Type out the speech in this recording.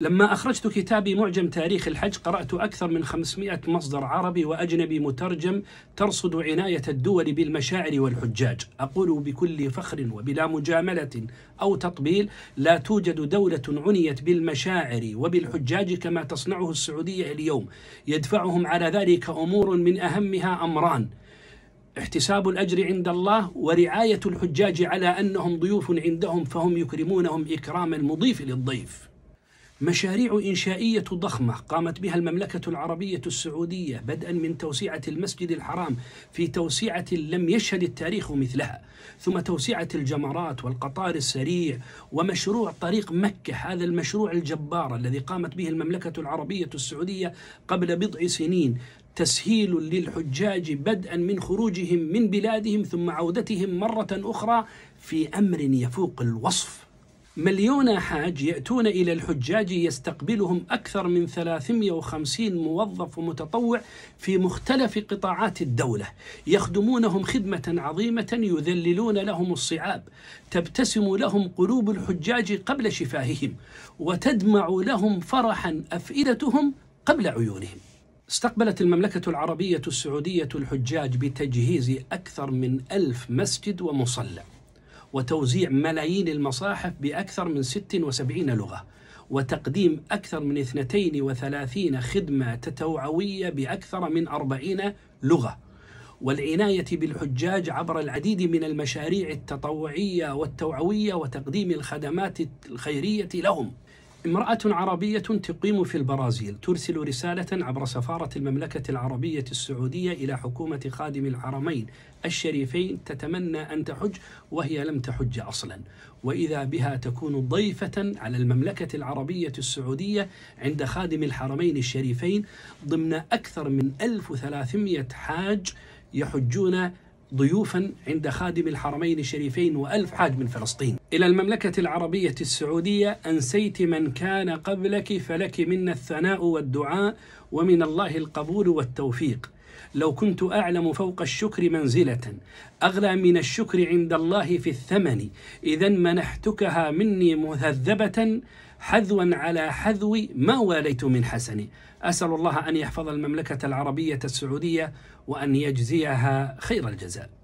لما أخرجت كتابي معجم تاريخ الحج قرأت أكثر من 500 مصدر عربي وأجنبي مترجم ترصد عناية الدول بالمشاعر والحجاج أقول بكل فخر وبلا مجاملة أو تطبيل لا توجد دولة عنيت بالمشاعر وبالحجاج كما تصنعه السعودية اليوم يدفعهم على ذلك أمور من أهمها أمران احتساب الاجر عند الله ورعايه الحجاج على انهم ضيوف عندهم فهم يكرمونهم إكرام المضيف للضيف مشاريع إنشائية ضخمة قامت بها المملكة العربية السعودية بدءا من توسعة المسجد الحرام في توسعة لم يشهد التاريخ مثلها ثم توسعة الجمرات والقطار السريع ومشروع طريق مكة هذا المشروع الجبار الذي قامت به المملكة العربية السعودية قبل بضع سنين تسهيل للحجاج بدءا من خروجهم من بلادهم ثم عودتهم مرة أخرى في أمر يفوق الوصف مليون حاج يأتون إلى الحجاج يستقبلهم أكثر من 350 موظف ومتطوع في مختلف قطاعات الدولة يخدمونهم خدمة عظيمة يذللون لهم الصعاب تبتسم لهم قلوب الحجاج قبل شفاههم وتدمع لهم فرحا أفئدتهم قبل عيونهم استقبلت المملكة العربية السعودية الحجاج بتجهيز أكثر من ألف مسجد ومصلى وتوزيع ملايين المصاحف بأكثر من 76 لغة وتقديم أكثر من 32 خدمة تتوعوية بأكثر من 40 لغة والعناية بالحجاج عبر العديد من المشاريع التطوعية والتوعوية وتقديم الخدمات الخيرية لهم امرأة عربية تقيم في البرازيل ترسل رسالة عبر سفارة المملكة العربية السعودية إلى حكومة خادم الحرمين الشريفين تتمنى أن تحج وهي لم تحج أصلا وإذا بها تكون ضيفة على المملكة العربية السعودية عند خادم الحرمين الشريفين ضمن أكثر من 1300 حاج يحجون ضيوفا عند خادم الحرمين الشريفين وألف حاج من فلسطين إلى المملكة العربية السعودية أنسيت من كان قبلك فلك منا الثناء والدعاء ومن الله القبول والتوفيق لو كنت أعلم فوق الشكر منزلة أغلى من الشكر عند الله في الثمن إذا منحتكها مني مهذبة حذوا على حذو ما واليت من حسن أسأل الله أن يحفظ المملكة العربية السعودية وأن يجزيها خير الجزاء